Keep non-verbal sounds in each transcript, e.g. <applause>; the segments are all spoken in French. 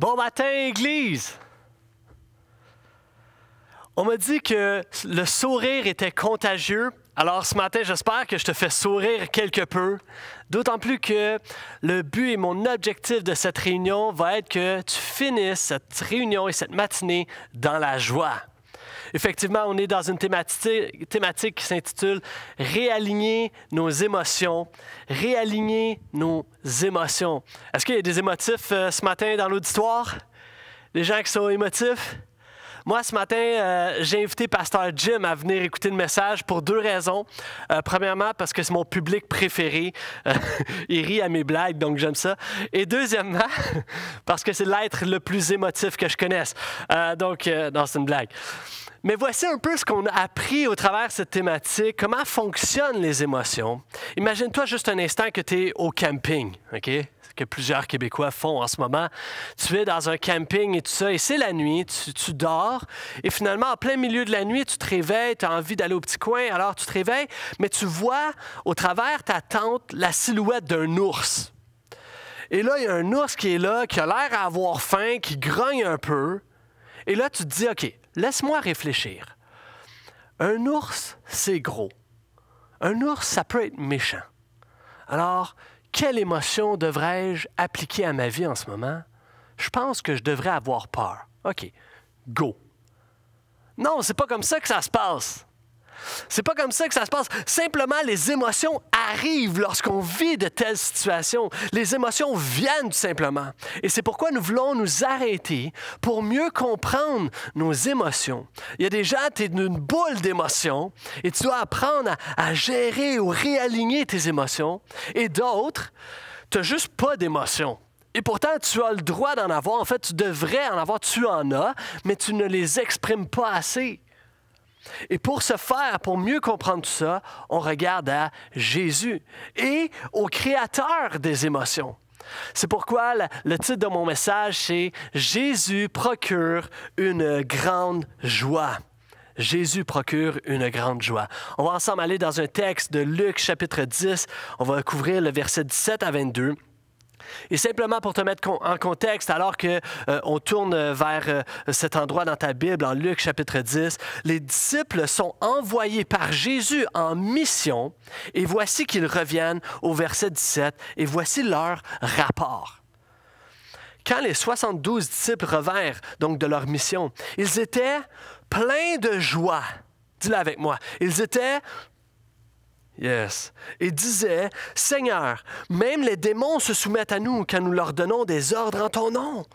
Bon matin, Église! On m'a dit que le sourire était contagieux. Alors ce matin, j'espère que je te fais sourire quelque peu. D'autant plus que le but et mon objectif de cette réunion va être que tu finisses cette réunion et cette matinée dans la joie. Effectivement, on est dans une thématique, qui s'intitule Réaligner nos émotions. Réaligner nos émotions. Est-ce qu'il y a des émotifs euh, ce matin dans l'auditoire? Des gens qui sont émotifs? Moi, ce matin, euh, j'ai invité Pasteur Jim à venir écouter le message pour deux raisons. Euh, premièrement, parce que c'est mon public préféré. <laughs> il rit à mes blagues, donc j'aime ça. Et deuxièmement, <laughs> parce que c'est l'être le plus émotif que je connaisse. donc, non, c'est une blague. Mais voici un peu ce qu'on a appris au travers de cette thématique, comment fonctionnent les émotions. Imagine-toi juste un instant que tu es au camping, OK? que plusieurs Québécois font en ce moment. Tu es dans un camping et tout ça, et c'est la nuit, tu, dors, et finalement, en plein milieu de la nuit, tu te réveilles, tu as envie d'aller au petit coin, alors tu te réveilles, mais tu vois au travers ta tente la silhouette d'un ours. Et là, il y a un ours qui est là, qui a l'air à avoir faim, qui grogne un peu, et là, tu te dis, OK, Laisse-moi réfléchir. Un ours, c'est gros. Un ours, ça peut être méchant. Alors, quelle émotion devrais-je appliquer à ma vie en ce moment? Je pense que je devrais avoir peur. OK, go. Non, c'est pas comme ça que ça se passe. C'est pas comme ça que ça se passe. Simplement, les émotions arrivent lorsqu'on vit de telles situations. Les émotions viennent tout simplement. Et c'est pourquoi nous voulons nous arrêter pour mieux comprendre nos émotions. Il y a des gens, tu es une boule d'émotions et tu dois apprendre à, à gérer ou réaligner tes émotions. Et d'autres, tu n'as juste pas d'émotions. Et pourtant, tu as le droit d'en avoir. En fait, tu devrais en avoir, tu en as, mais tu ne les exprimes pas assez. Et pour ce faire, pour mieux comprendre tout ça, on regarde à Jésus et au Créateur des émotions. C'est pourquoi le titre de mon message, c'est Jésus procure une grande joie. Jésus procure une grande joie. On va ensemble aller dans un texte de Luc chapitre 10. On va couvrir le verset 17 à 22. Et simplement pour te mettre en contexte, alors que euh, on tourne vers euh, cet endroit dans ta Bible, en Luc chapitre 10, les disciples sont envoyés par Jésus en mission, et voici qu'ils reviennent au verset 17, et voici leur rapport quand les 72 disciples revinrent donc de leur mission, ils étaient pleins de joie. Dis-le avec moi. Ils étaient Yes. Et disait, Seigneur, même les démons se soumettent à nous quand nous leur donnons des ordres en ton nom.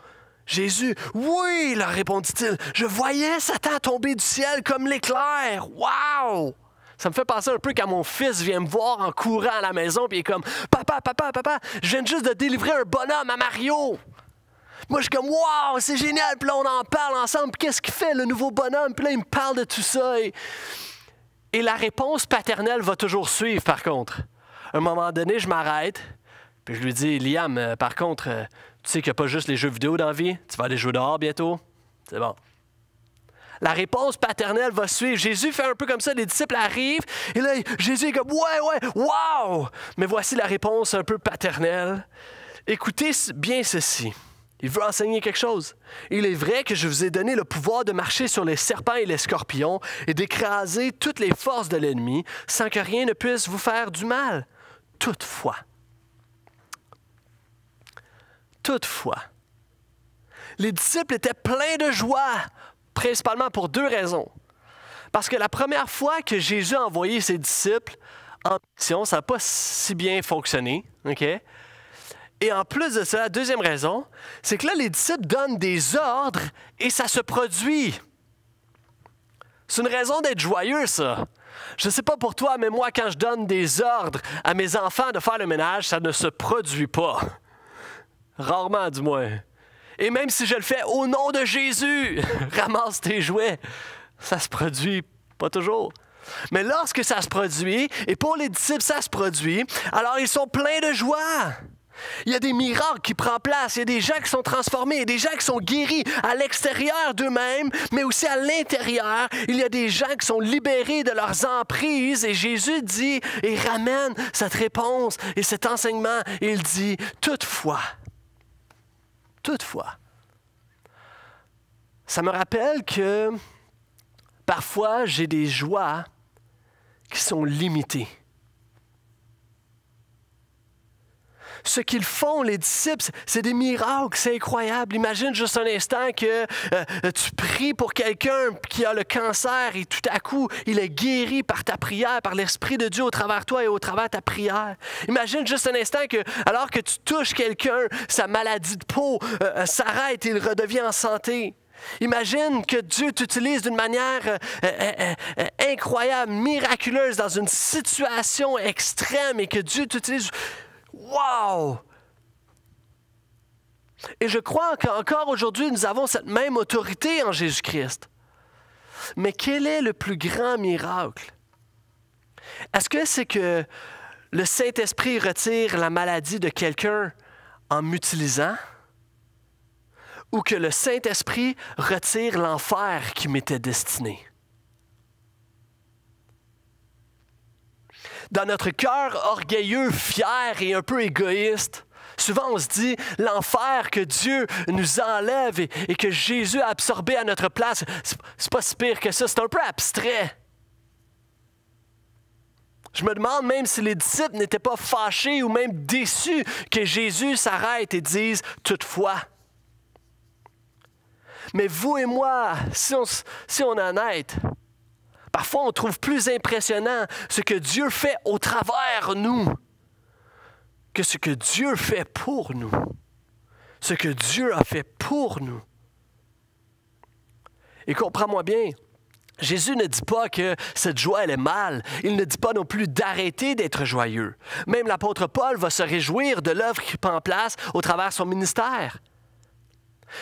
Jésus, oui, leur répondit-il, je voyais Satan tomber du ciel comme l'éclair. Waouh. Ça me fait penser un peu quand mon fils vient me voir en courant à la maison, puis il est comme, papa, papa, papa, je viens juste de délivrer un bonhomme à Mario. Moi, je suis comme, wow, c'est génial, puis là, on en parle ensemble, qu'est-ce qu'il fait, le nouveau bonhomme, puis là, il me parle de tout ça. Et... Et la réponse paternelle va toujours suivre, par contre. À un moment donné, je m'arrête, puis je lui dis, Liam, euh, par contre, euh, tu sais qu'il n'y a pas juste les jeux vidéo dans la vie, tu vas aller jouer dehors bientôt. C'est bon. La réponse paternelle va suivre. Jésus fait un peu comme ça, les disciples arrivent, et là, Jésus est comme, ouais, ouais, wow! Mais voici la réponse un peu paternelle. Écoutez bien ceci. Il veut enseigner quelque chose. Il est vrai que je vous ai donné le pouvoir de marcher sur les serpents et les scorpions et d'écraser toutes les forces de l'ennemi sans que rien ne puisse vous faire du mal. Toutefois, toutefois, les disciples étaient pleins de joie, principalement pour deux raisons. Parce que la première fois que Jésus a envoyé ses disciples en mission, ça n'a pas si bien fonctionné. OK? Et en plus de ça, la deuxième raison, c'est que là, les disciples donnent des ordres et ça se produit. C'est une raison d'être joyeux, ça. Je ne sais pas pour toi, mais moi, quand je donne des ordres à mes enfants de faire le ménage, ça ne se produit pas. Rarement, du moins. Et même si je le fais au nom de Jésus, <laughs> ramasse tes jouets, ça se produit pas toujours. Mais lorsque ça se produit, et pour les disciples, ça se produit, alors ils sont pleins de joie. Il y a des miracles qui prennent place, il y a des gens qui sont transformés, il y a des gens qui sont guéris à l'extérieur d'eux-mêmes, mais aussi à l'intérieur. Il y a des gens qui sont libérés de leurs emprises et Jésus dit et ramène cette réponse et cet enseignement. Il dit, toutefois, toutefois, ça me rappelle que parfois j'ai des joies qui sont limitées. ce qu'ils font, les disciples, c'est des miracles, c'est incroyable. Imagine juste un instant que euh, tu pries pour quelqu'un qui a le cancer et tout à coup, il est guéri par ta prière, par l'Esprit de Dieu au travers de toi et au travers de ta prière. Imagine juste un instant que, alors que tu touches quelqu'un, sa maladie de peau euh, euh, s'arrête et il redevient en santé. Imagine que Dieu t'utilise d'une manière incroyable, miraculeuse, dans une situation extrême et que Dieu t'utilise Wow! Et je crois qu'encore aujourd'hui, nous avons cette même autorité en Jésus-Christ. Mais quel est le plus grand miracle? Est-ce que c'est que le Saint-Esprit retire la maladie de quelqu'un en m'utilisant? Ou que le Saint-Esprit retire l'enfer qui m'était destiné? dans notre cœur orgueilleux, fier et un peu égoïste, souvent on se dit, l'enfer que Dieu nous enlève et, que Jésus a absorbé à notre place, c'est pas si pire que ça, c'est un peu abstrait. Je me demande même si les disciples n'étaient pas fâchés ou même déçus que Jésus s'arrête et dise toutefois. Mais vous et moi, si on, si on en est, Parfois, on trouve plus impressionnant ce que Dieu fait au travers nous que ce que Dieu fait pour nous. Ce que Dieu a fait pour nous. Et comprends-moi bien, Jésus ne dit pas que cette joie, elle est mal. Il ne dit pas non plus d'arrêter d'être joyeux. Même l'apôtre Paul va se réjouir de l'œuvre qu'il prend place au travers de son ministère.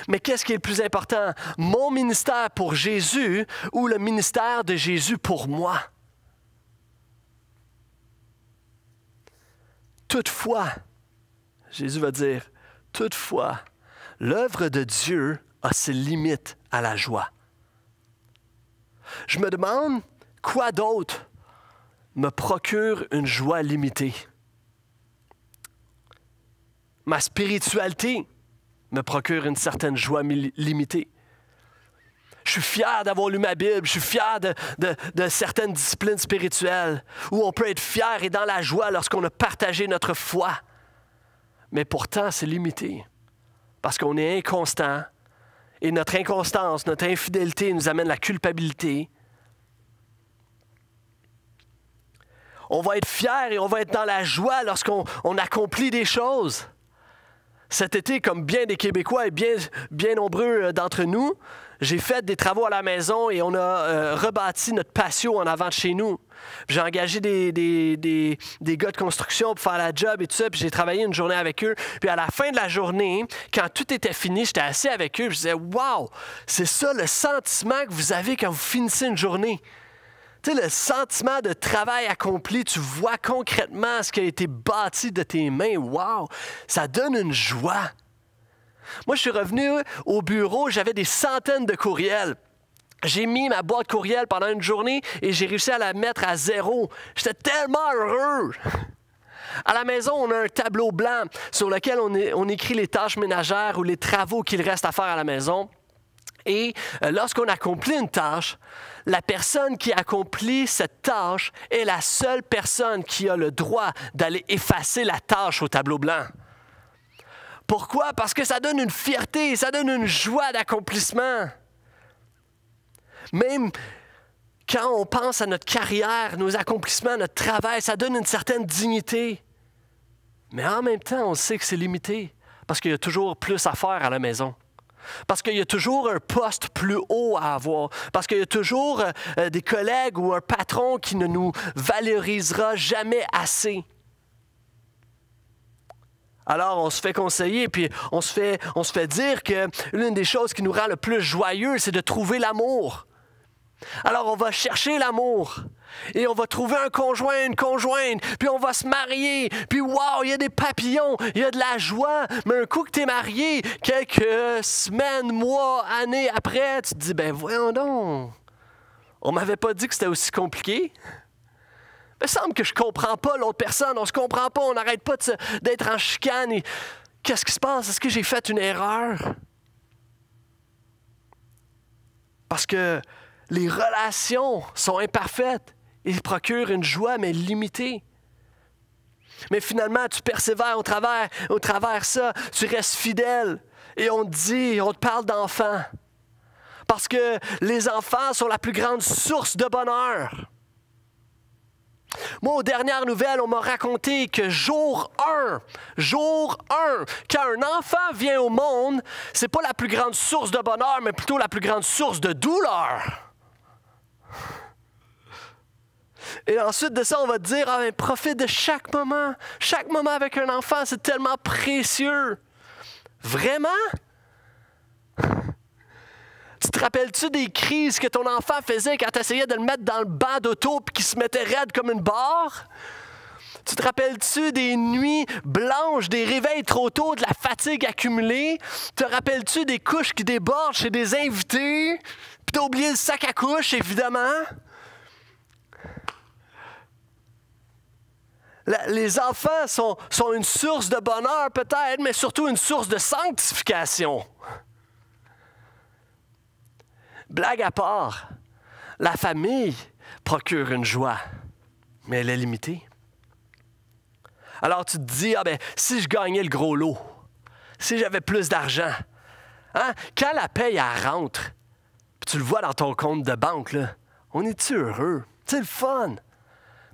Mais qu'est-ce qui est le plus important? Mon ministère pour Jésus ou le ministère de Jésus pour moi? Toutefois, Jésus va dire, toutefois, l'œuvre de Dieu a ses limites à la joie. Je me demande quoi d'autre me procure une joie limitée. Ma spiritualité, me procure une certaine joie limitée. Je suis fier d'avoir lu ma Bible, je suis fier de, certaines disciplines spirituelles où on peut être fier et dans la joie lorsqu'on a partagé notre foi. Mais pourtant, c'est limité parce qu'on est inconstant et notre inconstance, notre infidélité nous amène la culpabilité. On va être fier et on va être dans la joie lorsqu'on accomplit des choses cet été, comme bien des Québécois et bien, bien nombreux euh, d'entre nous, j'ai fait des travaux à la maison et on a euh, rebâti notre patio en avant de chez nous. J'ai engagé des, des, gars de construction pour faire la job et tout ça, puis j'ai travaillé une journée avec eux. Puis à la fin de la journée, quand tout était fini, j'étais assis avec eux, je disais Waouh, c'est ça le sentiment que vous avez quand vous finissez une journée sais, le sentiment de travail accompli, tu vois concrètement ce qui a été bâti de tes mains. Wow! Ça donne une joie. Moi, je suis revenu au bureau, j'avais des centaines de courriels. J'ai mis ma boîte courriel pendant une journée et j'ai réussi à la mettre à zéro. J'étais tellement heureux. À la maison, on a un tableau blanc sur lequel on écrit les tâches ménagères ou les travaux qu'il reste à faire à la maison. Et euh, lorsqu'on accomplit une tâche, la personne qui accomplit cette tâche est la seule personne qui a le droit d'aller effacer la tâche au tableau blanc. Pourquoi? Parce que ça donne une fierté, ça donne une joie d'accomplissement. Même quand on pense à notre carrière, nos accomplissements, notre travail, ça donne une certaine dignité. Mais en même temps, on sait que c'est limité parce qu'il y a toujours plus à faire à la maison. Parce qu'il y a toujours un poste plus haut à avoir. Parce qu'il y a toujours euh, des collègues ou un patron qui ne nous valorisera jamais assez. Alors, on se fait conseiller, puis on se fait, on se fait dire que l'une des choses qui nous rend le plus joyeux, c'est de trouver l'amour. Alors on va chercher l'amour. Et on va trouver un conjoint, une conjointe, puis on va se marier, puis waouh, il y a des papillons, il y a de la joie. Mais un coup que t'es marié, quelques semaines, mois, années après, tu te dis, ben voyons donc, on m'avait pas dit que c'était aussi compliqué. Il me semble que je comprends pas l'autre personne, on se comprend pas, on n'arrête pas d'être en chicane. Qu'est-ce qui se passe? Est-ce que j'ai fait une erreur? Parce que les relations sont imparfaites ils procurent une joie, mais limitée. Mais finalement, tu persévères au travers, au travers ça, tu restes fidèle. Et on te dit, on te parle d'enfants. Parce que les enfants sont la plus grande source de bonheur. Moi, aux dernières nouvelles, on m'a raconté que jour 1, jour 1, quand un enfant vient au monde, c'est pas la plus grande source de bonheur, mais plutôt la plus grande source de douleur. Et ensuite de ça, on va dire, ah, profite de chaque moment. Chaque moment avec un enfant, c'est tellement précieux. Vraiment? Tu te rappelles-tu des crises que ton enfant faisait quand tu essayais de le mettre dans le bas d'auto et qu'il se mettait raide comme une barre? Tu te rappelles-tu des nuits blanches, des réveils trop tôt, de la fatigue accumulée? Te rappelles-tu des couches qui débordent chez des invités? d'oublier le sac à couche, évidemment. les enfants sont, une source de bonheur peut-être, mais surtout une source de sanctification. Blague à part, la famille procure une joie, mais elle est limitée. Alors tu te dis, ah ben, si je gagnais le gros lot, si j'avais plus d'argent, hein, quand la paye rentre, puis tu le vois dans ton compte de banque, là. On est-tu heureux? C'est le fun!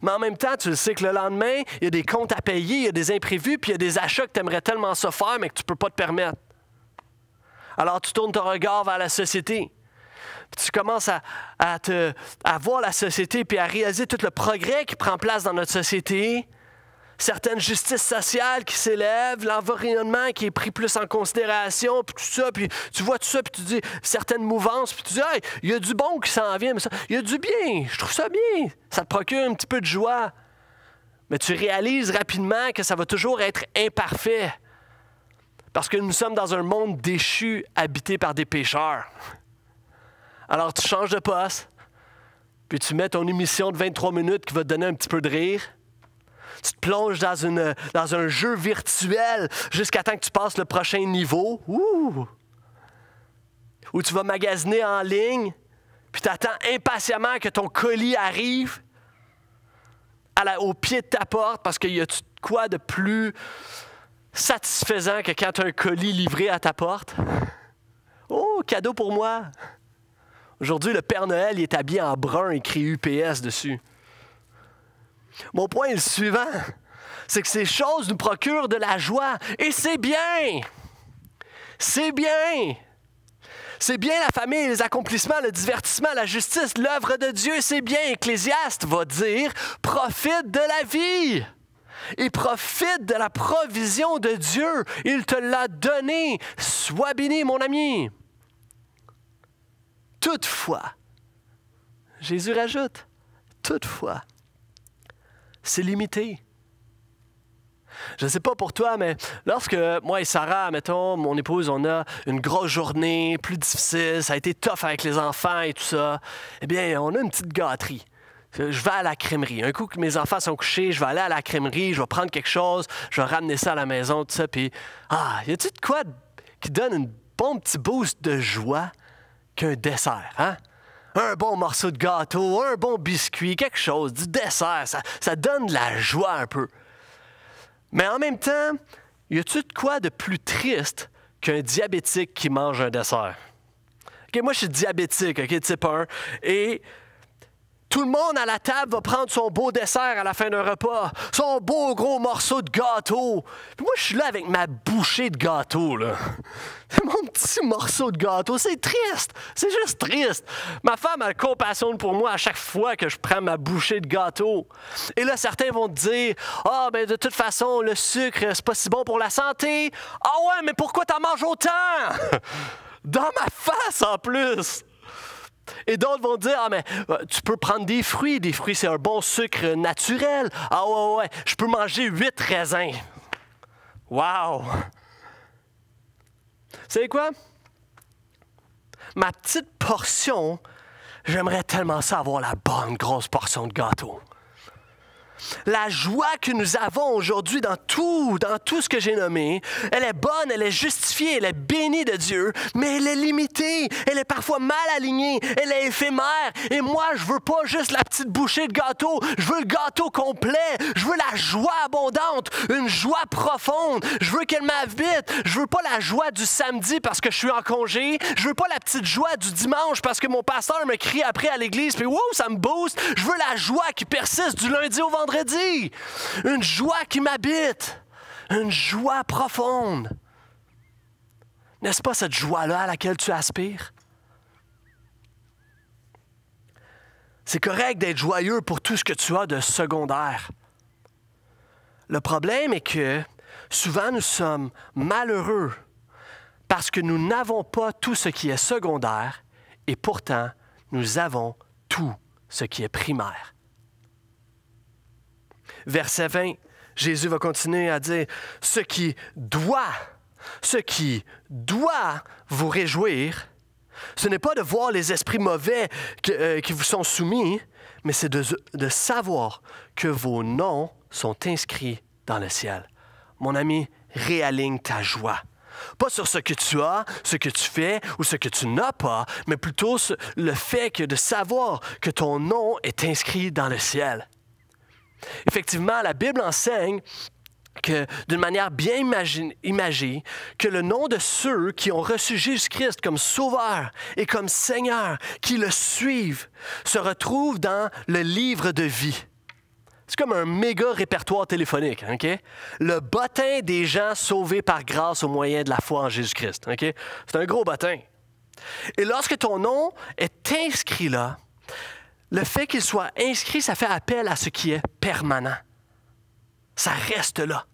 Mais en même temps, tu le sais que le lendemain, il y a des comptes à payer, il y a des imprévus, puis il y a des achats que tu aimerais tellement se faire, mais que tu ne peux pas te permettre. Alors tu tournes ton regard vers la société. tu commences à, te, à voir la société, puis à réaliser tout le progrès qui prend place dans notre société, certaines justices sociales qui s'élèvent, l'environnement qui est pris plus en considération, puis tout ça, puis tu vois tout ça, puis tu dis certaines mouvances, puis tu dis, hey, il y a du bon qui s'en vient, mais ça, il y a du bien, je trouve ça bien, ça te procure un petit peu de joie. Mais tu réalises rapidement que ça va toujours être imparfait. Parce que nous sommes dans un monde déchu, habité par des pécheurs. Alors tu changes de poste, puis tu mets ton émission de 23 minutes qui va te donner un petit peu de rire, tu te plonges dans, un jeu virtuel jusqu'à temps que tu passes le prochain niveau. Ou tu vas magasiner en ligne, puis tu attends impatiemment que ton colis arrive au pied de ta porte parce qu'il y a quoi de plus satisfaisant que quand tu as un colis livré à ta porte? Oh, cadeau pour moi! Aujourd'hui, le Père Noël est habillé en brun, écrit UPS dessus. Mon point est le suivant, c'est que ces choses nous procurent de la joie et c'est bien. C'est bien. C'est bien la famille, les accomplissements, le divertissement, la justice, l'œuvre de Dieu, c'est bien. Ecclésiaste va dire, profite de la vie. Et profite de la provision de Dieu. Il te l'a donné. Sois béni, mon ami. Toutefois, Jésus rajoute, toutefois, c'est limité. Je ne sais pas pour toi, mais lorsque moi et Sarah, mettons, mon épouse, on a une grosse journée, plus difficile, ça a été tough avec les enfants et tout ça, eh bien, on a une petite gâterie. Je vais à la crèmerie. Un coup que mes enfants sont couchés, je vais aller à la crèmerie, je vais prendre quelque chose, je vais ramener ça à la maison, tout ça, puis ah, y a-tu de quoi qui donne un bon petit boost de joie qu'un dessert, hein? un bon morceau de gâteau, un bon biscuit, quelque chose, du dessert, ça, ça donne de la joie un peu. Mais en même temps, y a-tu de quoi de plus triste qu'un diabétique qui mange un dessert? OK, moi, je suis diabétique, OK, type 1, et tout le monde à la table va prendre son beau dessert à la fin d'un repas, son beau gros morceau de gâteau. moi, je suis là avec ma bouchée de gâteau, là. <laughs> Mon petit morceau de gâteau, c'est triste. C'est juste triste. Ma femme a compassion pour moi à chaque fois que je prends ma bouchée de gâteau. Et là, certains vont te dire Ah, oh, ben de toute façon, le sucre, c'est pas si bon pour la santé. Ah ouais, mais pourquoi t'en manges autant <laughs> Dans ma face en plus et d'autres vont dire, ah mais euh, tu peux prendre des fruits, des fruits c'est un bon sucre naturel. Ah ouais, ouais, je peux manger huit raisins. Wow! savez quoi? Ma petite portion, j'aimerais tellement savoir la bonne grosse portion de gâteau. La joie que nous avons aujourd'hui dans tout, dans tout ce que j'ai nommé, elle est bonne, elle est justifiée, elle est bénie de Dieu, mais elle est limitée, elle est parfois mal alignée, elle est éphémère. Et moi, je veux pas juste la petite bouchée de gâteau, je veux le gâteau complet, je veux la joie abondante, une joie profonde. Je veux qu'elle m'habite, je veux pas la joie du samedi parce que je suis en congé, je veux pas la petite joie du dimanche parce que mon pasteur me crie après à l'église puis wow, ça me booste. Je veux la joie qui persiste du lundi au vendredi dit, Une joie qui m'habite. Une joie profonde. N'est-ce pas cette joie-là à laquelle tu aspires? C'est correct d'être joyeux pour tout ce que tu as de secondaire. Le problème est que souvent nous sommes malheureux parce que nous n'avons pas tout ce qui est secondaire et pourtant nous avons tout ce qui est primaire verset 20, Jésus va continuer à dire, ce qui doit, ce qui doit vous réjouir, ce n'est pas de voir les esprits mauvais euh, qui vous sont soumis, mais c'est de, savoir que vos noms sont inscrits dans le ciel. Mon ami, réaligne ta joie pas sur ce que tu as, ce que tu fais ou ce que tu n'as pas, mais plutôt le fait de savoir que ton nom est inscrit dans le ciel. Effectivement, la Bible enseigne que, d'une manière bien imagée, que le nom de ceux qui ont reçu Jésus-Christ comme Sauveur et comme Seigneur, qui le suivent, se retrouve dans le livre de vie. C'est comme un méga répertoire téléphonique, hein, OK? Le bottin des gens sauvés par grâce au moyen de la foi en Jésus-Christ, OK? C'est un gros bottin. Et lorsque ton nom est inscrit là, le fait qu'il soit inscrit, ça fait appel à ce qui est permanent. Ça reste là.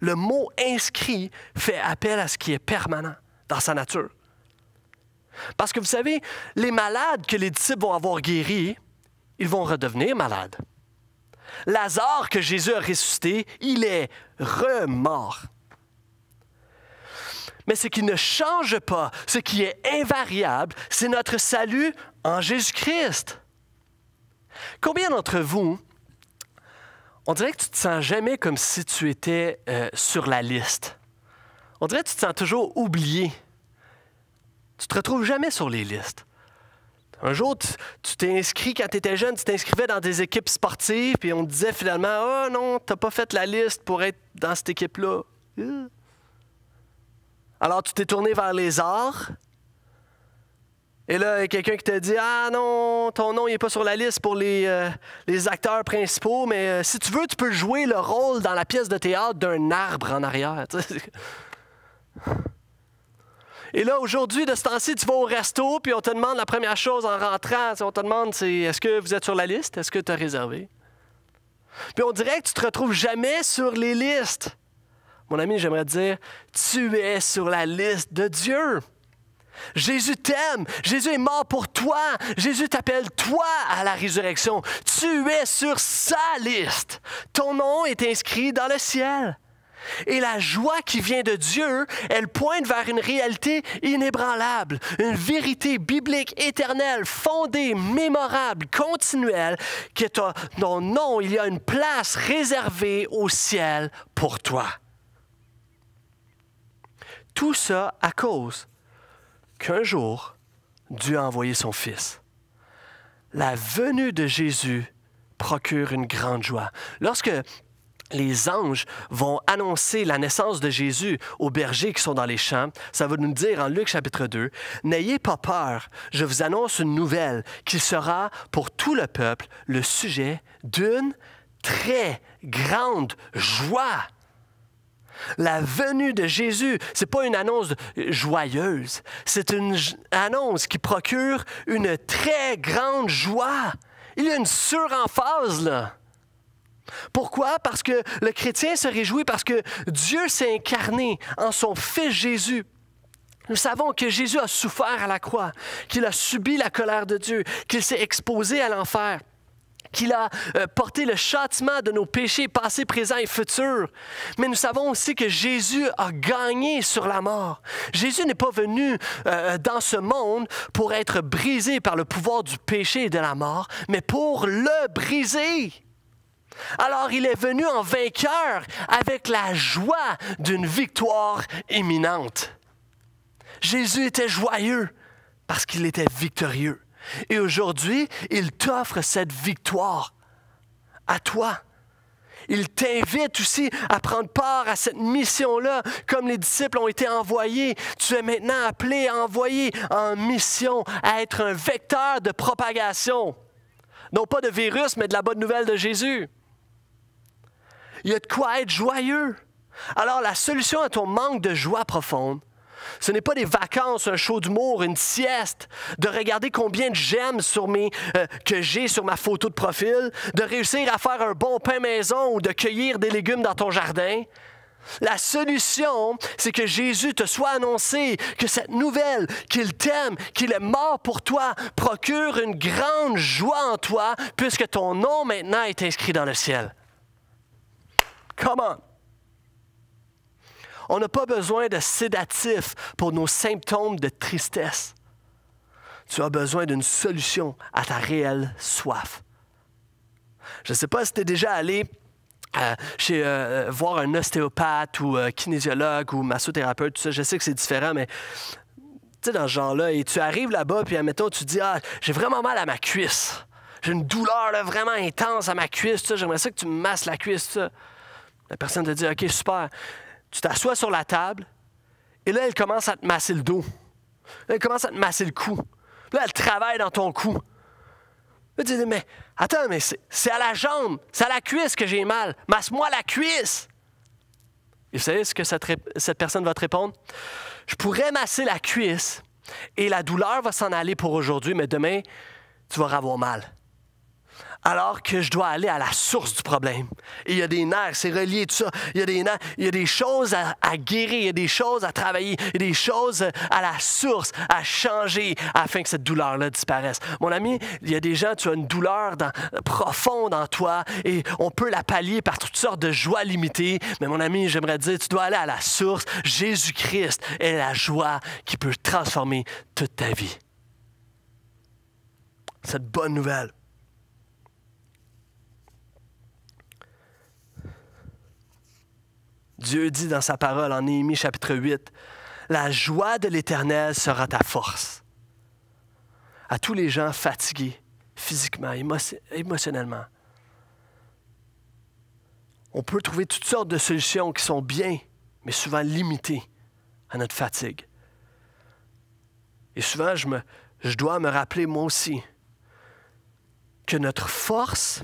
Le mot inscrit fait appel à ce qui est permanent dans sa nature. Parce que vous savez, les malades que les disciples vont avoir guéris, ils vont redevenir malades. Lazare que Jésus a ressuscité, il est remort. Mais ce qui ne change pas, ce qui est invariable, c'est notre salut en Jésus-Christ. Combien d'entre vous, on dirait que tu ne te sens jamais comme si tu étais euh, sur la liste. On dirait que tu te sens toujours oublié. Tu ne te retrouves jamais sur les listes. Un jour, tu t'es inscrit quand tu étais jeune, tu t'inscrivais dans des équipes sportives, et on te disait finalement oh non, t'as pas fait la liste pour être dans cette équipe-là. Euh. Alors tu t'es tourné vers les arts, et là, il y a quelqu'un qui te dit Ah non, ton nom n'est pas sur la liste pour les, euh, acteurs principaux, mais euh, si tu veux, tu peux jouer le rôle dans la pièce de théâtre d'un arbre en arrière. <laughs> Et là, aujourd'hui, de ce temps-ci, tu vas au resto, puis on te demande la première chose en rentrant on te demande c'est Est-ce que vous êtes sur la liste Est-ce que tu as réservé Puis on dirait que tu te retrouves jamais sur les listes. Mon ami, j'aimerais dire Tu es sur la liste de Dieu. Jésus t'aime. Jésus est mort pour toi. Jésus t'appelle toi à la résurrection. Tu es sur sa liste. Ton nom est inscrit dans le ciel. Et la joie qui vient de Dieu, elle pointe vers une réalité inébranlable, une vérité biblique éternelle, fondée, mémorable, continuelle, que ton, nom, il y a une place réservée au ciel pour toi. Tout ça à cause qu'un jour, Dieu a envoyé son Fils. La venue de Jésus procure une grande joie. Lorsque les anges vont annoncer la naissance de Jésus aux bergers qui sont dans les champs. Ça veut nous dire en Luc chapitre 2, N'ayez pas peur, je vous annonce une nouvelle qui sera pour tout le peuple le sujet d'une très grande joie. La venue de Jésus, ce n'est pas une annonce euh, joyeuse, c'est une annonce qui procure une très grande joie. Il y a une surenphase là. Pourquoi? Parce que le chrétien se réjouit parce que Dieu s'est incarné en son Fils Jésus. Nous savons que Jésus a souffert à la croix, qu'il a subi la colère de Dieu, qu'il s'est exposé à l'enfer qu'il a euh, porté le châtiment de nos péchés passés, présents et futurs. Mais nous savons aussi que Jésus a gagné sur la mort. Jésus n'est pas venu euh, dans ce monde pour être brisé par le pouvoir du péché et de la mort, mais pour le briser. Alors il est venu en vainqueur avec la joie d'une victoire imminente. Jésus était joyeux parce qu'il était victorieux. Et aujourd'hui, il t'offre cette victoire à toi. Il t'invite aussi à prendre part à cette mission-là, comme les disciples ont été envoyés. Tu es maintenant appelé, envoyé en mission, à être un vecteur de propagation. Non pas de virus, mais de la bonne nouvelle de Jésus. Il y a de quoi être joyeux. Alors la solution à ton manque de joie profonde, ce n'est pas des vacances, un show d'humour, une sieste, de regarder combien de j'aime euh, que j'ai sur ma photo de profil, de réussir à faire un bon pain maison ou de cueillir des légumes dans ton jardin. La solution, c'est que Jésus te soit annoncé, que cette nouvelle, qu'il t'aime, qu'il est mort pour toi, procure une grande joie en toi, puisque ton nom maintenant est inscrit dans le ciel. Come on! On n'a pas besoin de sédatifs pour nos symptômes de tristesse. Tu as besoin d'une solution à ta réelle soif. Je ne sais pas si tu es déjà allé euh, chez, euh, euh, voir un ostéopathe ou un kinésiologue ou massothérapeute, Je sais que c'est différent, mais tu sais, dans ce genre-là, et tu arrives là-bas, puis admettons, tu dis Ah, j'ai vraiment mal à ma cuisse. J'ai une douleur vraiment intense à ma cuisse, j'aimerais ça que tu me masses la cuisse, La personne te dit OK, super tu t'assois sur la table, et là, elle commence à te masser le dos. elle commence à te masser le cou. Là, elle travaille dans ton cou. Elle dit, dis, mais attends, mais c'est à la jambe, c'est à la cuisse que j'ai mal. Masse-moi la cuisse. Et vous savez ce que cette, cette personne va te répondre? Je pourrais masser la cuisse et la douleur va s'en aller pour aujourd'hui, mais demain, tu vas avoir mal alors que je dois aller à la source du problème. Et il y a des nerfs, c'est relié tout ça. Il y a des nerfs, il y a des choses à, guérir, il y a des choses à travailler, il y a des choses à la source, à changer afin que cette douleur-là disparaisse. Mon ami, il y a des gens, tu as une douleur profonde en toi et on peut la pallier par toutes sortes de joies limitées. Mais mon ami, j'aimerais dire, tu dois aller à la source. Jésus-Christ est la joie qui peut transformer toute ta vie. Cette bonne nouvelle. Dieu dit dans sa parole en Néhémie chapitre 8, La joie de l'Éternel sera ta force. À tous les gens fatigués, physiquement, émotionnellement, on peut trouver toutes sortes de solutions qui sont bien, mais souvent limitées à notre fatigue. Et souvent, je, me, je dois me rappeler moi aussi que notre force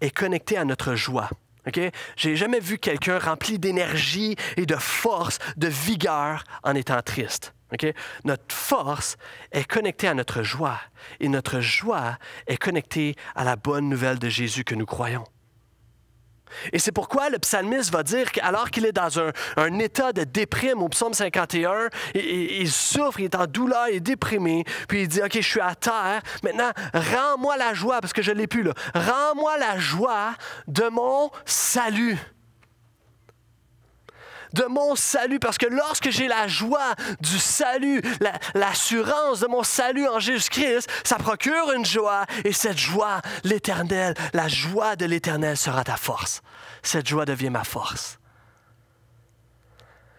est connectée à notre joie. OK? J'ai jamais vu quelqu'un rempli d'énergie et de force, de vigueur en étant triste. Ok, Notre force est connectée à notre joie et notre joie est connectée à la bonne nouvelle de Jésus que nous croyons. Et c'est pourquoi le psalmiste va dire qu'alors qu'il est dans un, état de déprime au psaume 51, il, il, souffre, il est en douleur, il est déprimé, puis il dit, OK, je suis à terre, maintenant, rends-moi la joie, parce que je ne l'ai plus là, rends-moi la joie de mon salut de mon salut. Parce que lorsque j'ai la joie du salut, l'assurance de mon salut en Jésus-Christ, ça procure une joie. Et cette joie, l'éternel, la joie de l'éternel sera ta force. Cette joie devient ma force.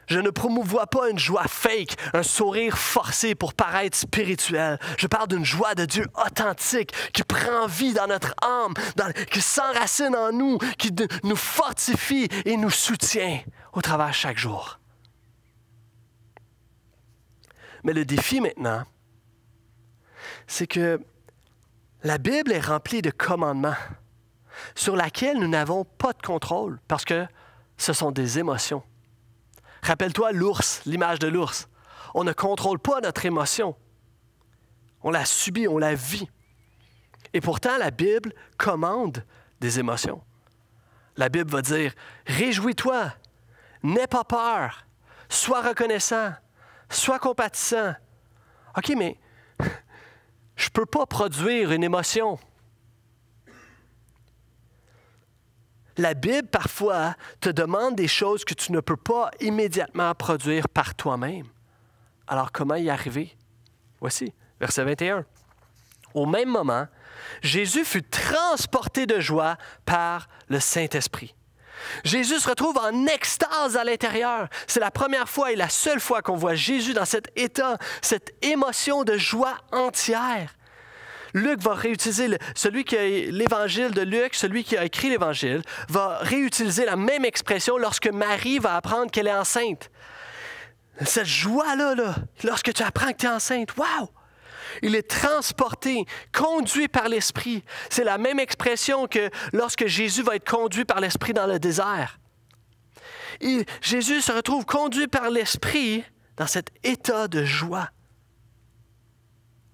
Je ne promouvois pas une joie fake, un sourire forcé pour paraître spirituel. Je parle d'une joie de Dieu authentique qui prend vie dans notre âme, qui s'enracine en nous, qui nous fortifie et nous soutient au travail chaque jour. Mais le défi maintenant, c'est que la Bible est remplie de commandements sur lesquels nous n'avons pas de contrôle parce que ce sont des émotions. Rappelle-toi l'ours, l'image de l'ours. On ne contrôle pas notre émotion. On la subit, on la vit. Et pourtant, la Bible commande des émotions. La Bible va dire, Réjouis-toi, N'aie pas peur. Sois reconnaissant. Sois compatissant. OK, mais <laughs> je ne peux pas produire une émotion. La Bible, parfois, te demande des choses que tu ne peux pas immédiatement produire par toi-même. Alors, comment y arriver? Voici, verset 21. Au même moment, Jésus fut transporté de joie par le Saint-Esprit. Jésus se retrouve en extase à l'intérieur. C'est la première fois et la seule fois qu'on voit Jésus dans cet état, cette émotion de joie entière. Luc va réutiliser celui qui l'évangile de Luc, celui qui a écrit l'évangile, va réutiliser la même expression lorsque Marie va apprendre qu'elle est enceinte. Cette joie-là, là, lorsque tu apprends que tu es enceinte, waouh! Il est transporté, conduit par l'Esprit. C'est la même expression que lorsque Jésus va être conduit par l'Esprit dans le désert. Jésus se retrouve conduit par l'Esprit dans cet état de joie.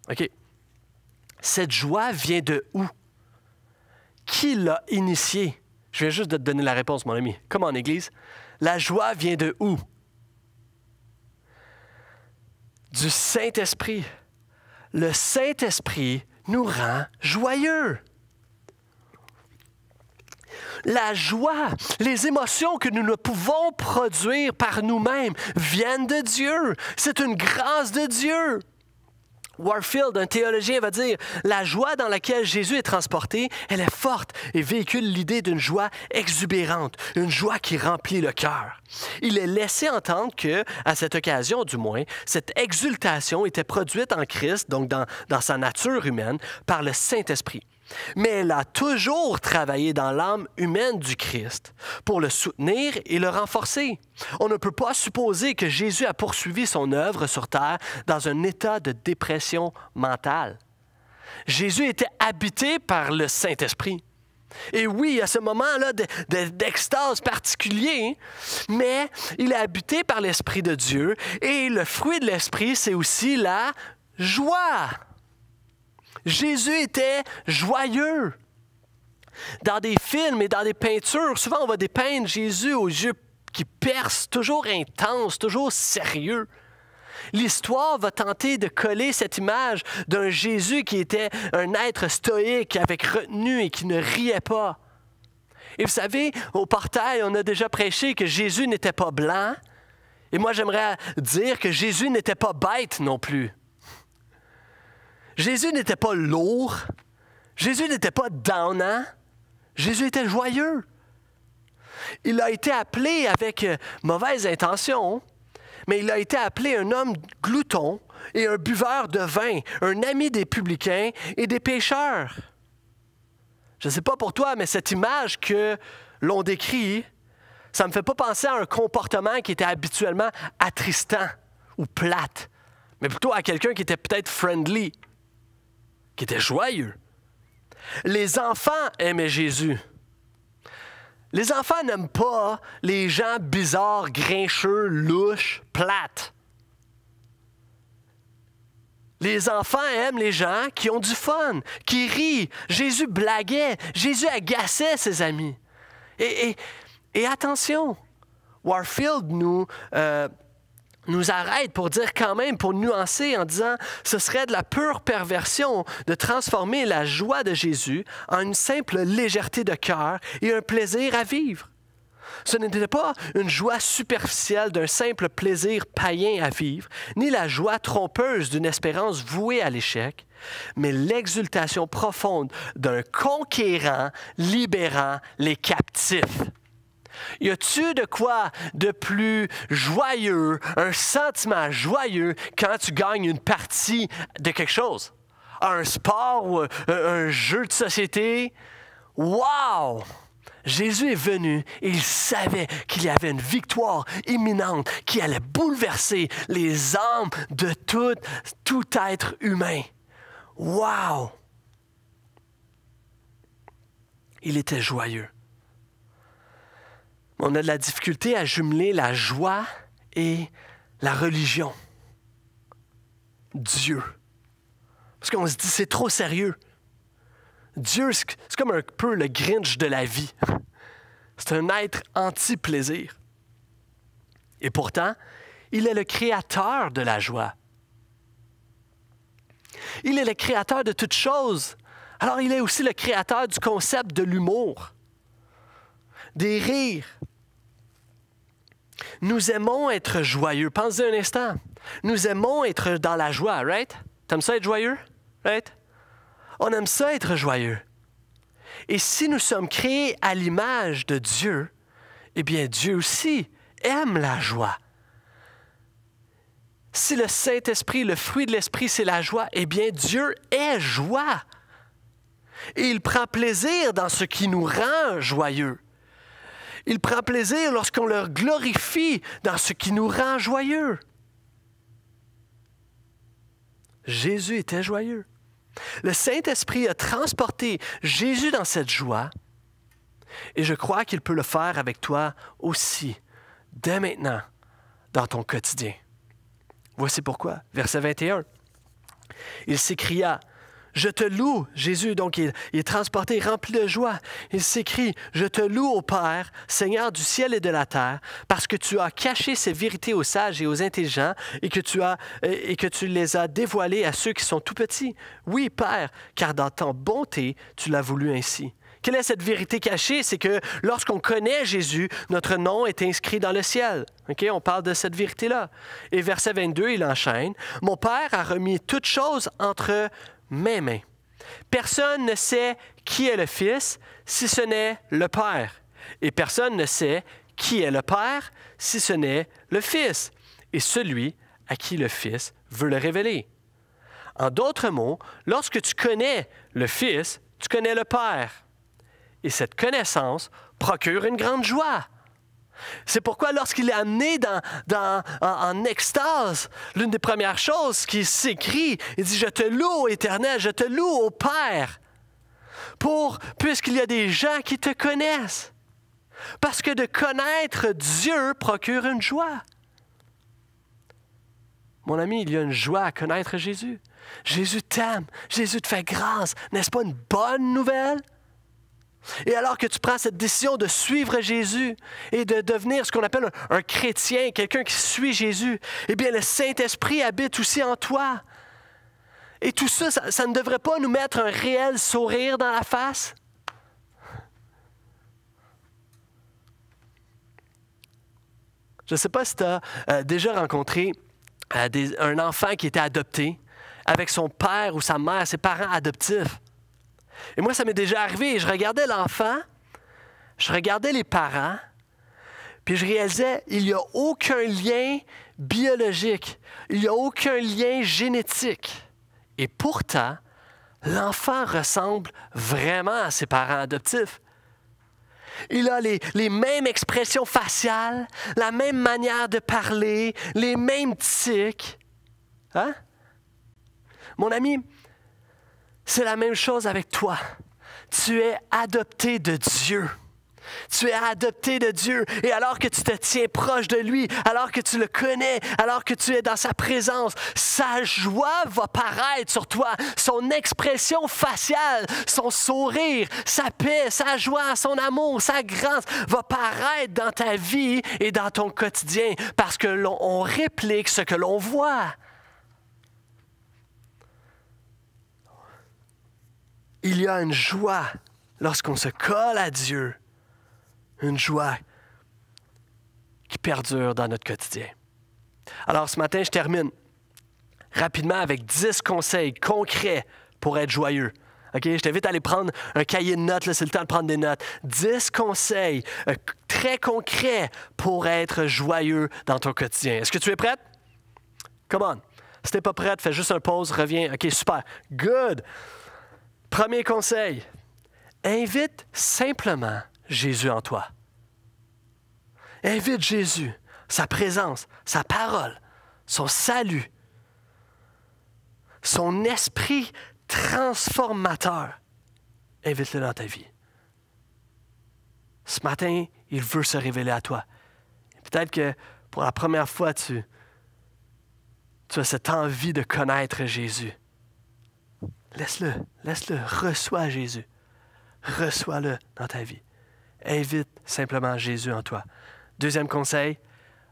OK. Cette joie vient de où? Qui l'a initié Je vais juste de te donner la réponse, mon ami. Comme en Église, la joie vient de où? Du Saint-Esprit le Saint-Esprit nous rend joyeux. La joie, les émotions que nous ne pouvons produire par nous-mêmes viennent de Dieu. C'est une grâce de Dieu. Warfield, un théologien, va dire La joie dans laquelle Jésus est transporté, elle est forte et véhicule l'idée d'une joie exubérante, une joie qui remplit le cœur. Il est laissé entendre que, à cette occasion du moins, cette exultation était produite en Christ, donc dans, dans sa nature humaine, par le Saint-Esprit mais elle a toujours travaillé dans l'âme humaine du Christ pour le soutenir et le renforcer. On ne peut pas supposer que Jésus a poursuivi son œuvre sur terre dans un état de dépression mentale. Jésus était habité par le Saint-Esprit. Et oui, à ce moment-là d'extase particulier, mais il est habité par l'Esprit de Dieu et le fruit de l'Esprit, c'est aussi la joie. Jésus était joyeux. Dans des films et dans des peintures, souvent on va dépeindre Jésus aux yeux qui percent, toujours intense, toujours sérieux. L'histoire va tenter de coller cette image d'un Jésus qui était un être stoïque avec retenue et qui ne riait pas. Et vous savez, au portail, on a déjà prêché que Jésus n'était pas blanc. Et moi, j'aimerais dire que Jésus n'était pas bête non plus. Jésus n'était pas lourd. Jésus n'était pas downant. Hein? Jésus était joyeux. Il a été appelé avec euh, mauvaise intention, mais il a été appelé un homme glouton et un buveur de vin, un ami des publicains et des pécheurs. Je ne sais pas pour toi, mais cette image que l'on décrit, ça ne me fait pas penser à un comportement qui était habituellement attristant ou plate, mais plutôt à quelqu'un qui était peut-être friendly, qui était joyeux. Les enfants aimaient Jésus. Les enfants n'aiment pas les gens bizarres, grincheux, louches, plates. Les enfants aiment les gens qui ont du fun, qui rient. Jésus blaguait, Jésus agaçait ses amis. Et, attention, Warfield nous, euh, nous arrête pour dire quand même, pour nuancer en disant, ce serait de la pure perversion de transformer la joie de Jésus en une simple légèreté de cœur et un plaisir à vivre. Ce n'était pas une joie superficielle d'un simple plaisir païen à vivre, ni la joie trompeuse d'une espérance vouée à l'échec, mais l'exultation profonde d'un conquérant libérant les captifs. Y a-tu de quoi de plus joyeux, un sentiment joyeux quand tu gagnes une partie de quelque chose? Un sport ou euh, un jeu de société? Wow! Jésus est venu et il savait qu'il y avait une victoire imminente qui allait bouleverser les âmes de tout, tout être humain. Wow! Il était joyeux on a de la difficulté à jumeler la joie et la religion. Dieu. Parce qu'on se dit, c'est trop sérieux. Dieu, c'est comme un peu le Grinch de la vie. <laughs> C'est un être anti-plaisir. Et pourtant, il est le créateur de la joie. Il est le créateur de toutes choses. Alors il est aussi le créateur du concept de l'humour, des rires, nous aimons être joyeux. Pensez un instant. Nous aimons être dans la joie, right? T'aimes ça être joyeux? Right? On aime ça être joyeux. Et si nous sommes créés à l'image de Dieu, eh bien Dieu aussi aime la joie. Si le Saint-Esprit, le fruit de l'Esprit, c'est la joie, eh bien Dieu est joie. Et il prend plaisir dans ce qui nous rend joyeux. Il prend plaisir lorsqu'on leur glorifie dans ce qui nous rend joyeux. Jésus était joyeux. Le Saint-Esprit a transporté Jésus dans cette joie et je crois qu'il peut le faire avec toi aussi, dès maintenant, dans ton quotidien. Voici pourquoi. Verset 21. Il s'écria, je te loue, Jésus, donc il, est transporté, rempli de joie. Il s'écrit, Je te loue, au Père, Seigneur du ciel et de la terre, parce que tu as caché ces vérités aux sages et aux intelligents et que tu, as, et que tu les as dévoilées à ceux qui sont tout petits. Oui, Père, car dans ton bonté, tu l'as voulu ainsi. Quelle est cette vérité cachée? C'est que lorsqu'on connaît Jésus, notre nom est inscrit dans le ciel. OK? On parle de cette vérité-là. Et verset 22, il enchaîne. Mon Père a remis toutes choses entre mes Personne ne sait qui est le Fils si ce n'est le Père. Et personne ne sait qui est le Père si ce n'est le Fils et celui à qui le Fils veut le révéler. En d'autres mots, lorsque tu connais le Fils, tu connais le Père. Et cette connaissance procure une grande joie. C'est pourquoi lorsqu'il est amené dans, en, extase, l'une des premières choses qui s'écrit, il dit, je te loue, Éternel, je te loue au Père, pour, puisqu'il y a des gens qui te connaissent. Parce que de connaître Dieu procure une joie. Mon ami, il y a une joie à connaître Jésus. Jésus t'aime, Jésus te fait grâce. N'est-ce pas une bonne nouvelle? Et alors que tu prends cette décision de suivre Jésus et de devenir ce qu'on appelle un, chrétien, quelqu'un qui suit Jésus, eh bien le Saint-Esprit habite aussi en toi. Et tout ça, ça, ne devrait pas nous mettre un réel sourire dans la face. Je ne sais pas si tu as euh, déjà rencontré euh, un enfant qui était adopté avec son père ou sa mère, ses parents adoptifs. Et moi, ça m'est déjà arrivé. Je regardais l'enfant, je regardais les parents, puis je réalisais, il n'y a aucun lien biologique, il n'y a aucun lien génétique. Et pourtant, l'enfant ressemble vraiment à ses parents adoptifs. Il a les, les, mêmes expressions faciales, la même manière de parler, les mêmes tics. Hein? Mon ami, c'est la même chose avec toi. Tu es adopté de Dieu. Tu es adopté de Dieu et alors que tu te tiens proche de lui, alors que tu le connais, alors que tu es dans sa présence, sa joie va paraître sur toi, son expression faciale, son sourire, sa paix, sa joie, son amour, sa grâce va paraître dans ta vie et dans ton quotidien parce que l'on réplique ce que l'on voit. il y a une joie lorsqu'on se colle à Dieu, une joie qui perdure dans notre quotidien. Alors ce matin, je termine rapidement avec 10 conseils concrets pour être joyeux. OK, je t'invite à aller prendre un cahier de notes, c'est le temps de prendre des notes. 10 conseils euh, très concrets pour être joyeux dans ton quotidien. Est-ce que tu es prête? Come on. Si t'es pas prête, fais juste un pause, reviens. OK, super. Good. Premier conseil, invite simplement Jésus en toi. Invite Jésus, sa présence, sa parole, son salut, son esprit transformateur. Invite-le dans ta vie. Ce matin, il veut se révéler à toi. Peut-être que pour la première fois, tu, tu as cette envie de connaître Jésus. Laisse-le, laisse-le, reçois Jésus. Reçois-le dans ta vie. Invite simplement Jésus en toi. Deuxième conseil,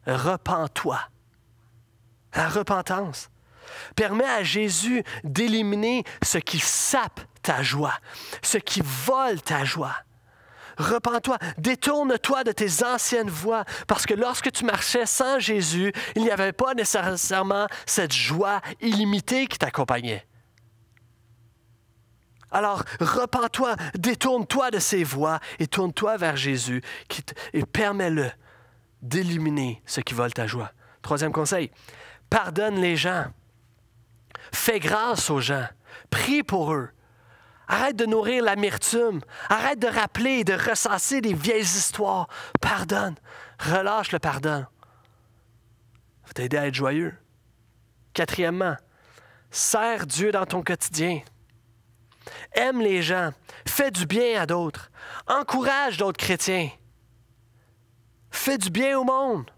repens-toi. La repentance permet à Jésus d'éliminer ce qui sape ta joie, ce qui vole ta joie. repens toi détourne-toi de tes anciennes voies, parce que lorsque tu marchais sans Jésus, il n'y avait pas nécessairement cette joie illimitée qui t'accompagnait. Alors repens toi détourne-toi de ces voies et tourne-toi vers Jésus et permets-le d'éliminer ce qui vole ta joie. Troisième conseil, pardonne les gens. Fais grâce aux gens. Prie pour eux. Arrête de nourrir l'amertume. Arrête de rappeler et de ressasser des vieilles histoires. Pardonne. Relâche le pardon. Ça va t'aider à être joyeux. Quatrièmement, serre Dieu dans ton quotidien. Aime les gens. Fais du bien à d'autres. Encourage d'autres chrétiens. Fais du bien au monde.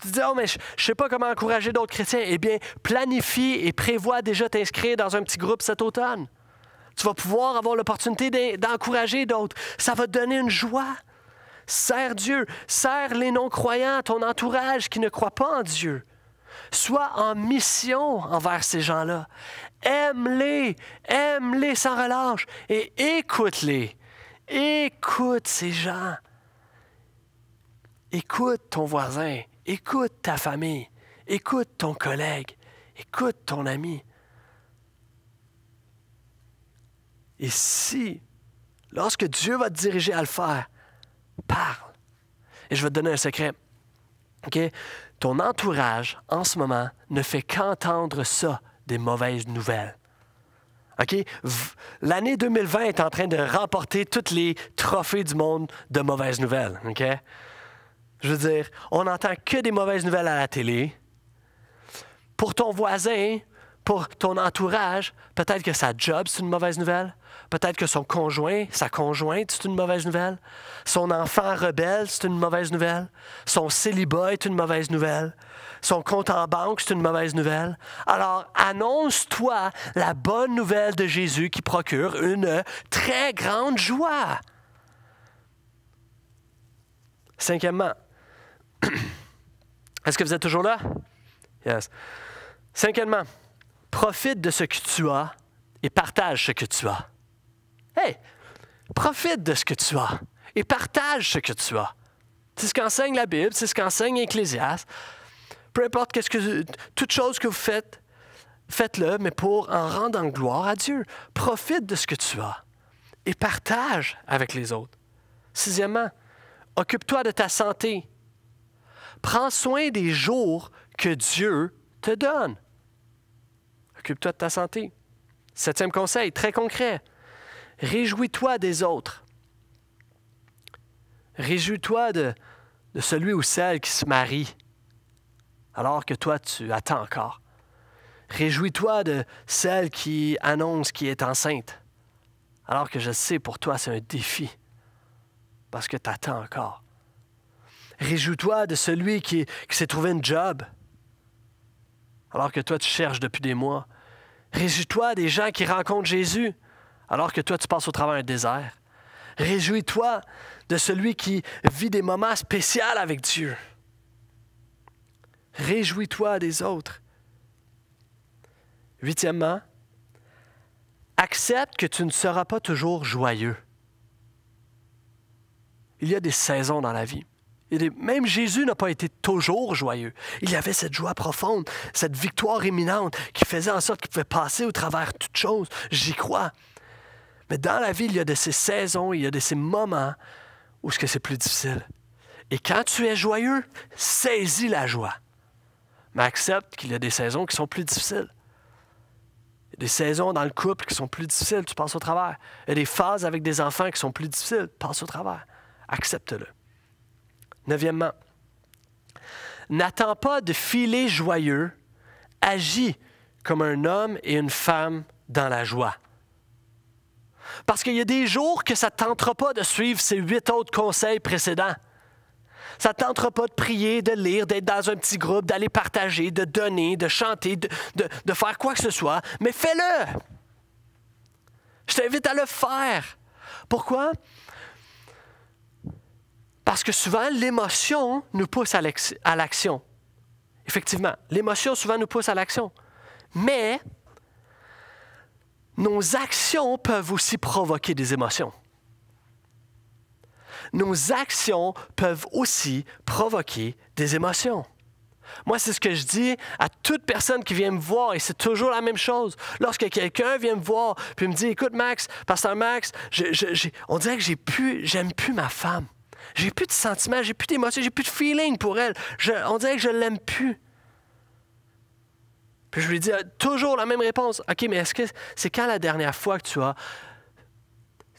Tu te dis, oh, mais je ne sais pas comment encourager d'autres chrétiens. Eh bien, planifie et prévois déjà t'inscrire dans un petit groupe cet automne. Tu vas pouvoir avoir l'opportunité d'encourager d'autres. Ça va te donner une joie. Serre Dieu, serre les non-croyants, ton entourage qui ne croit pas en Dieu. Sois en mission envers ces gens-là aime-les, aime-les sans relâche et écoute-les. Écoute ces gens. Écoute ton voisin, écoute ta famille, écoute ton collègue, écoute ton ami. Et si, lorsque Dieu va te diriger à le faire, parle. Et je vais te donner un secret. OK? Ton entourage, en ce moment, ne fait qu'entendre ça des mauvaises nouvelles. OK? L'année 2020 est en train de remporter tous les trophées du monde de mauvaises nouvelles. OK? Je veux dire, on n'entend que des mauvaises nouvelles à la télé. Pour ton voisin, pour ton entourage, peut-être que sa job, c'est une mauvaise nouvelle. Peut-être que son conjoint, sa conjointe, c'est une mauvaise nouvelle. Son enfant rebelle, c'est une mauvaise nouvelle. Son célibat est une mauvaise nouvelle son compte en banque, c'est une mauvaise nouvelle. Alors, annonce-toi la bonne nouvelle de Jésus qui procure une très grande joie. Cinquièmement, <clears throat> est-ce que vous êtes toujours là? Yes. Cinquièmement, profite de ce que tu as et partage ce que tu as. Hey, profite de ce que tu as et partage ce que tu as. C'est ce qu'enseigne la Bible, c'est ce qu'enseigne Ecclésiaste. Peu importe qu'est-ce que toute chose que vous faites, faites-le, mais pour en rendre en gloire à Dieu. Profite de ce que tu as et partage avec les autres. Sixièmement, occupe-toi de ta santé. Prends soin des jours que Dieu te donne. Occupe-toi de ta santé. Septième conseil, très concret. Réjouis-toi des autres. Réjouis-toi de, de celui ou celle qui se marie alors que toi tu attends encore. Réjouis-toi de celle qui annonce qui est enceinte, alors que je sais pour toi c'est un défi, parce que tu attends encore. Réjouis-toi de celui qui, s'est trouvé un job, alors que toi tu cherches depuis des mois. Réjouis-toi des gens qui rencontrent Jésus, alors que toi tu passes au travers d'un désert. Réjouis-toi de celui qui vit des moments spéciaux avec Dieu. Réjouis-toi des autres. Huitièmement, accepte que tu ne seras pas toujours joyeux. Il y a des saisons dans la vie. Et même Jésus n'a pas été toujours joyeux. Il y avait cette joie profonde, cette victoire imminente qui faisait en sorte qu'il pouvait passer au travers de toutes choses. J'y crois. Mais dans la vie, il y a de ces saisons, il y a de ces moments où c'est plus difficile. Et quand tu es joyeux, saisis la joie mais accepte qu'il y a des saisons qui sont plus difficiles. Il y a des saisons dans le couple qui sont plus difficiles, tu passes au travers. Il y a des phases avec des enfants qui sont plus difficiles, tu passes au travers. Accepte-le. Neuvièmement, n'attends pas de filer joyeux, agis comme un homme et une femme dans la joie. Parce qu'il y a des jours que ça ne tentera pas de suivre ces huit autres conseils précédents. Ça ne tentera pas de prier, de lire, d'être dans un petit groupe, d'aller partager, de donner, de chanter, de, de faire quoi que ce soit, mais fais-le. Je t'invite à le faire. Pourquoi? Parce que souvent, l'émotion nous pousse à l'action. Effectivement, l'émotion souvent nous pousse à l'action. Mais nos actions peuvent aussi provoquer des émotions nos actions peuvent aussi provoquer des émotions. Moi, c'est ce que je dis à toute personne qui vient me voir et c'est toujours la même chose. Lorsque quelqu'un vient me voir puis me dit Écoute, Max, Pasteur Max, on dirait que j'ai plus, j'aime plus ma femme. J'ai plus de sentiments, j'ai plus d'émotions, j'ai plus de feeling pour elle. on dirait que je l'aime plus. Puis je lui dis euh, toujours la même réponse. OK, mais est-ce que c'est quand la dernière fois que tu as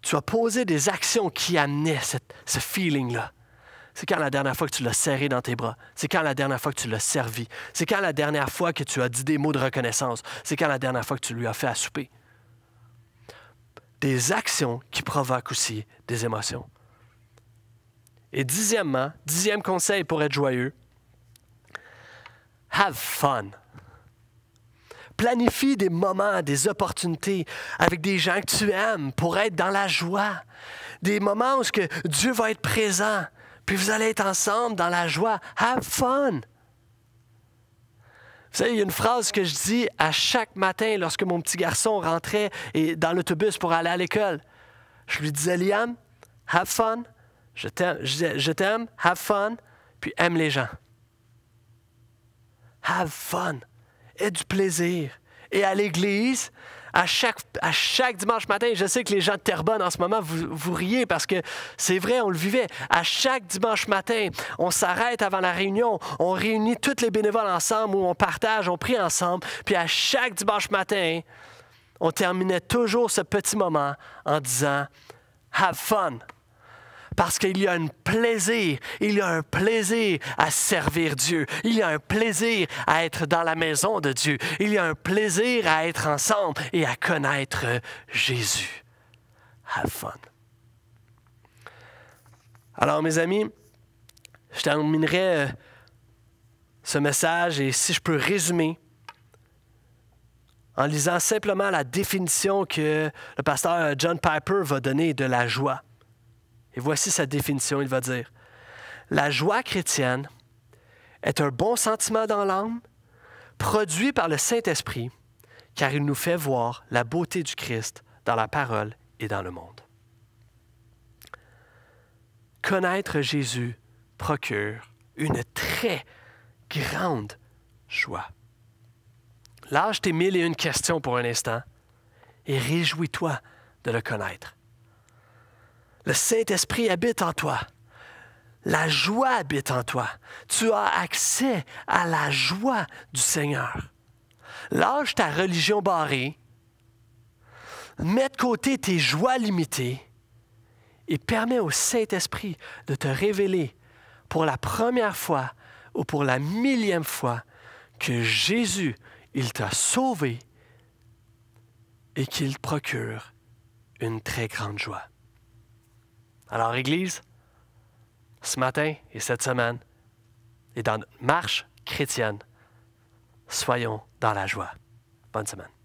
tu as posé des actions qui amenaient ce feeling-là. C'est quand la dernière fois que tu l'as serré dans tes bras. C'est quand la dernière fois que tu l'as servi. C'est quand la dernière fois que tu as dit des mots de reconnaissance. C'est quand la dernière fois que tu lui as fait à souper. Des actions qui provoquent aussi des émotions. Et dixièmement, dixième conseil pour être joyeux, have fun. Planifie des moments, des opportunités avec des gens que tu aimes pour être dans la joie. Des moments où que Dieu va être présent, puis vous allez être ensemble dans la joie. Have fun! Vous savez, il y a une phrase que je dis à chaque matin lorsque mon petit garçon rentrait dans l'autobus pour aller à l'école. Je lui disais, Liam, have fun, je t'aime, je t'aime, have fun, puis aime les gens. Have fun et du plaisir. Et à l'église, à chaque, à chaque dimanche matin, je sais que les gens de Terrebonne en ce moment, vous, riez parce que c'est vrai, on le vivait. À chaque dimanche matin, on s'arrête avant la réunion, on réunit tous les bénévoles ensemble où on partage, on prie ensemble. Puis à chaque dimanche matin, on terminait toujours ce petit moment en disant Have fun! Parce qu'il y a un plaisir, il y a un plaisir à servir Dieu, il y a un plaisir à être dans la maison de Dieu, il y a un plaisir à être ensemble et à connaître Jésus. Have fun. Alors mes amis, je terminerai euh, ce message et si je peux résumer en lisant simplement la définition que le pasteur John Piper va donner de la joie. Et voici sa définition, il va dire, la joie chrétienne est un bon sentiment dans l'âme, produit par le Saint-Esprit, car il nous fait voir la beauté du Christ dans la parole et dans le monde. Connaître Jésus procure une très grande joie. Lâche tes mille et une questions pour un instant et réjouis-toi de le connaître. Le Saint-Esprit habite en toi. La joie habite en toi. Tu as accès à la joie du Seigneur. Lâche ta religion barrée, mets de côté tes joies limitées et permets au Saint-Esprit de te révéler pour la première fois ou pour la millième fois que Jésus, il t'a sauvé et qu'il procure une très grande joie. Alors, Église, ce matin et cette semaine, et dans notre marche chrétienne, soyons dans la joie. Bonne semaine.